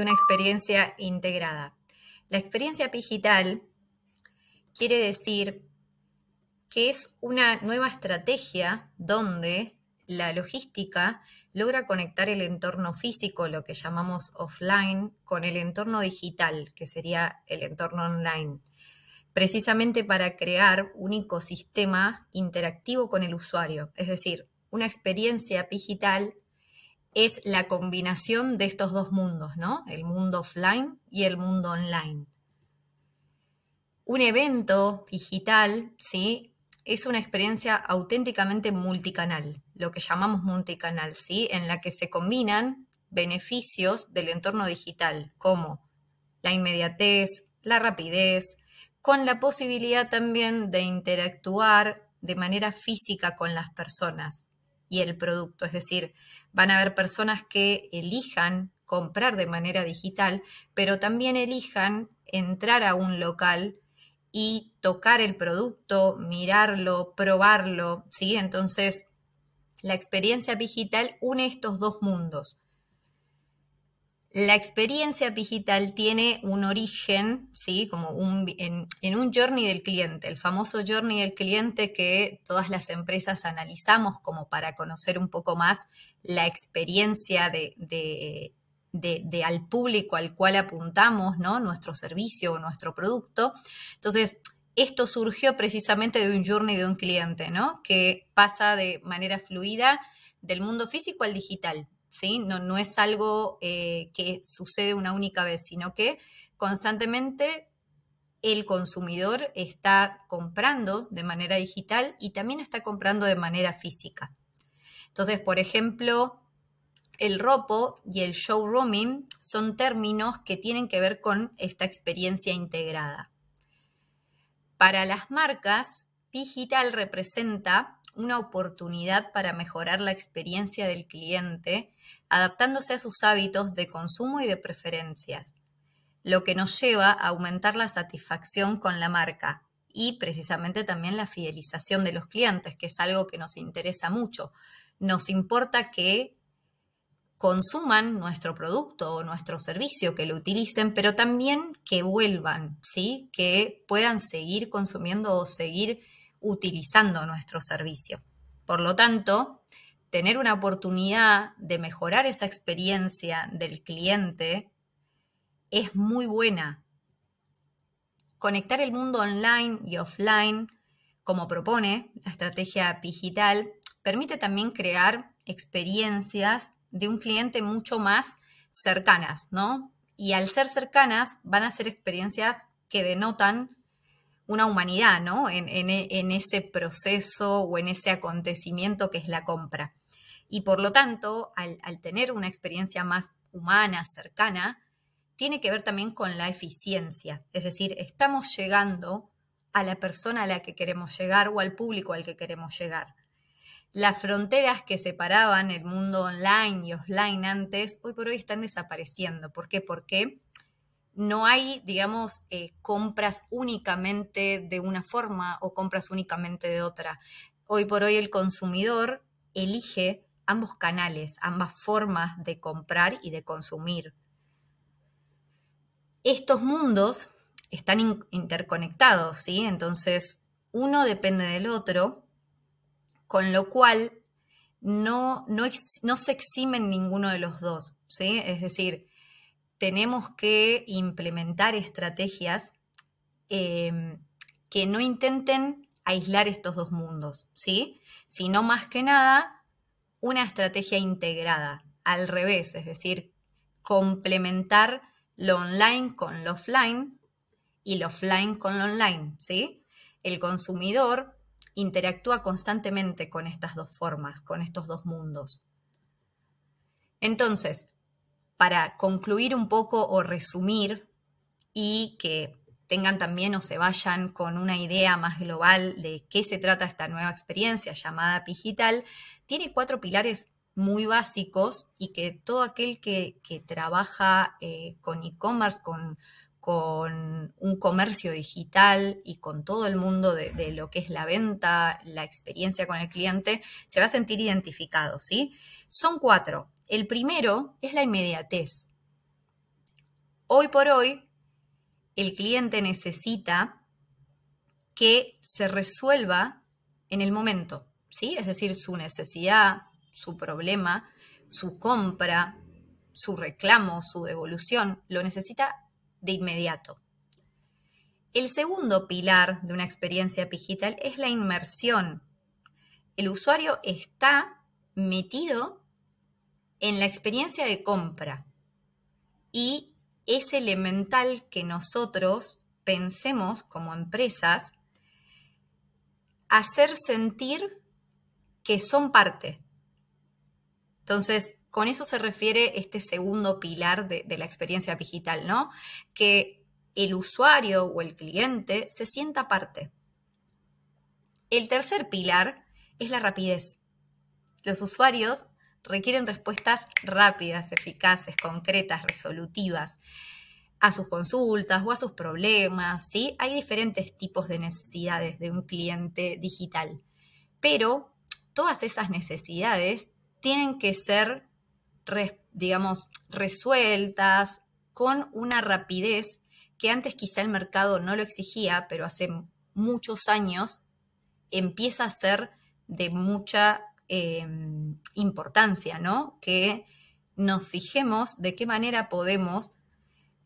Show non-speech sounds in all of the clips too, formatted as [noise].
una experiencia integrada. La experiencia digital quiere decir que es una nueva estrategia donde la logística logra conectar el entorno físico, lo que llamamos offline, con el entorno digital, que sería el entorno online, precisamente para crear un ecosistema interactivo con el usuario, es decir, una experiencia digital es la combinación de estos dos mundos, ¿no? El mundo offline y el mundo online. Un evento digital, ¿sí? Es una experiencia auténticamente multicanal, lo que llamamos multicanal, ¿sí? En la que se combinan beneficios del entorno digital, como la inmediatez, la rapidez, con la posibilidad también de interactuar de manera física con las personas y el producto, es decir, Van a haber personas que elijan comprar de manera digital, pero también elijan entrar a un local y tocar el producto, mirarlo, probarlo, ¿sí? Entonces, la experiencia digital une estos dos mundos, la experiencia digital tiene un origen, ¿sí? Como un, en, un journey del cliente, el famoso journey del cliente que todas las empresas analizamos como para conocer un poco más la experiencia de, al público al cual apuntamos, ¿no? Nuestro servicio o nuestro producto. Entonces, esto surgió precisamente de un journey de un cliente, ¿no? Que pasa de manera fluida del mundo físico al digital. No, no es algo eh, que sucede una única vez, sino que constantemente el consumidor está comprando de manera digital y también está comprando de manera física. Entonces, por ejemplo, el ropo y el showrooming son términos que tienen que ver con esta experiencia integrada. Para las marcas, digital representa una oportunidad para mejorar la experiencia del cliente, adaptándose a sus hábitos de consumo y de preferencias, lo que nos lleva a aumentar la satisfacción con la marca y precisamente también la fidelización de los clientes, que es algo que nos interesa mucho. Nos importa que consuman nuestro producto o nuestro servicio, que lo utilicen, pero también que vuelvan, ¿sí? Que puedan seguir consumiendo o seguir utilizando nuestro servicio. Por lo tanto, tener una oportunidad de mejorar esa experiencia del cliente es muy buena. Conectar el mundo online y offline, como propone la estrategia digital, permite también crear experiencias de un cliente mucho más cercanas, ¿no? Y al ser cercanas van a ser experiencias que denotan una humanidad, ¿no? E, en, ese proceso o en ese acontecimiento que es la compra. Y por lo tanto, al, al tener una experiencia más humana, cercana, tiene que ver también con la eficiencia. Es decir, estamos llegando a la persona a la que queremos llegar o al público al que queremos llegar. Las fronteras que separaban el mundo online y offline antes, hoy por hoy están desapareciendo. ¿Por qué? Porque no hay, digamos, eh, compras únicamente de una forma o compras únicamente de otra. Hoy por hoy el consumidor elige ambos canales, ambas formas de comprar y de consumir. Estos mundos están interconectados, ¿sí? Entonces, uno depende del otro, con lo cual no, no se eximen ninguno de los dos, ¿sí? Es decir, tenemos que implementar estrategias em, que no intenten aislar estos dos mundos, ¿sí? Sino más que nada una estrategia integrada, al revés, es decir, complementar lo online con lo offline y lo offline con lo online, ¿sí? El consumidor interactúa constantemente con estas dos formas, con estos dos mundos. Entonces, para concluir un poco o resumir y que tengan también o se vayan con una idea más global de qué se trata esta nueva experiencia llamada Pigital, tiene cuatro pilares muy básicos y que todo aquel que, trabaja eh, con e-commerce, con, con, un comercio digital y con todo el mundo de, de, lo que es la venta, la experiencia con el cliente, se va a sentir identificado, ¿sí? Son cuatro. El primero es la inmediatez. Hoy por hoy, el cliente necesita que se resuelva en el momento, ¿sí? Es decir, su necesidad, su problema, su compra, su reclamo, su devolución, lo necesita de inmediato. El segundo pilar de una experiencia digital es la inmersión. El usuario está metido en la experiencia de compra. Y es elemental que nosotros pensemos como empresas hacer sentir que son parte. Entonces, con eso se refiere este segundo pilar de, la experiencia digital, ¿no? Que el usuario o el cliente se sienta parte. El tercer pilar es la rapidez. Los usuarios requieren respuestas rápidas, eficaces, concretas, resolutivas a sus consultas o a sus problemas, ¿sí? Hay diferentes tipos de necesidades de un cliente digital, pero todas esas necesidades tienen que ser, digamos, resueltas con una rapidez que antes quizá el mercado no lo exigía, pero hace muchos años empieza a ser de mucha Em, importancia, ¿no? Que nos fijemos de qué manera podemos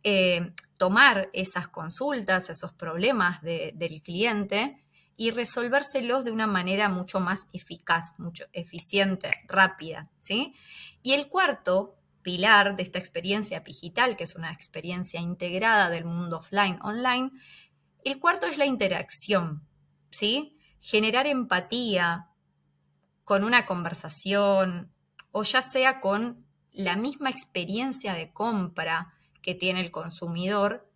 eh, tomar esas consultas, esos problemas de, del cliente y resolvérselos de una manera mucho más eficaz, mucho eficiente, rápida, ¿sí? Y el cuarto pilar de esta experiencia digital, que es una experiencia integrada del mundo offline, online, el cuarto es la interacción, ¿sí? Generar empatía, con una conversación o ya sea con la misma experiencia de compra que tiene el consumidor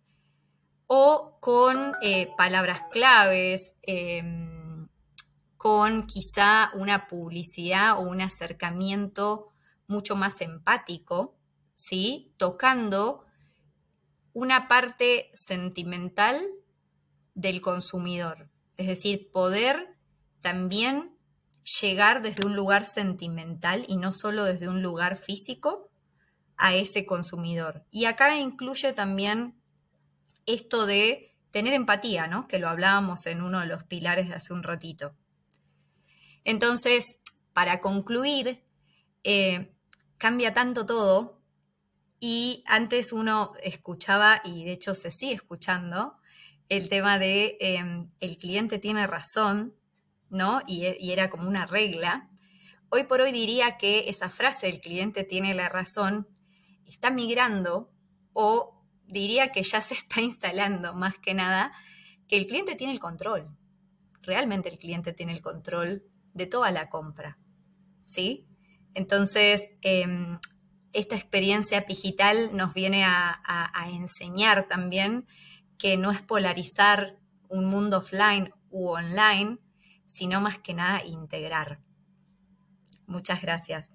o con eh, palabras claves, em, con quizá una publicidad o un acercamiento mucho más empático, ¿sí? Tocando una parte sentimental del consumidor, es decir, poder también llegar desde un lugar sentimental y no solo desde un lugar físico a ese consumidor. Y acá incluye también esto de tener empatía, ¿no? Que lo hablábamos en uno de los pilares de hace un ratito. Entonces, para concluir, eh, cambia tanto todo y antes uno escuchaba, y de hecho se sigue escuchando, el tema de eh, el cliente tiene razón ¿no? E, y, era como una regla. Hoy por hoy diría que esa frase, el cliente tiene la razón, está migrando o diría que ya se está [laughs] instalando más que nada, que el cliente tiene el control. Realmente el cliente tiene el control de toda la compra. ¿Sí? Entonces, em, esta experiencia digital nos viene a, enseñar también que no es polarizar un mundo offline u online, sino más que nada integrar. Muchas gracias.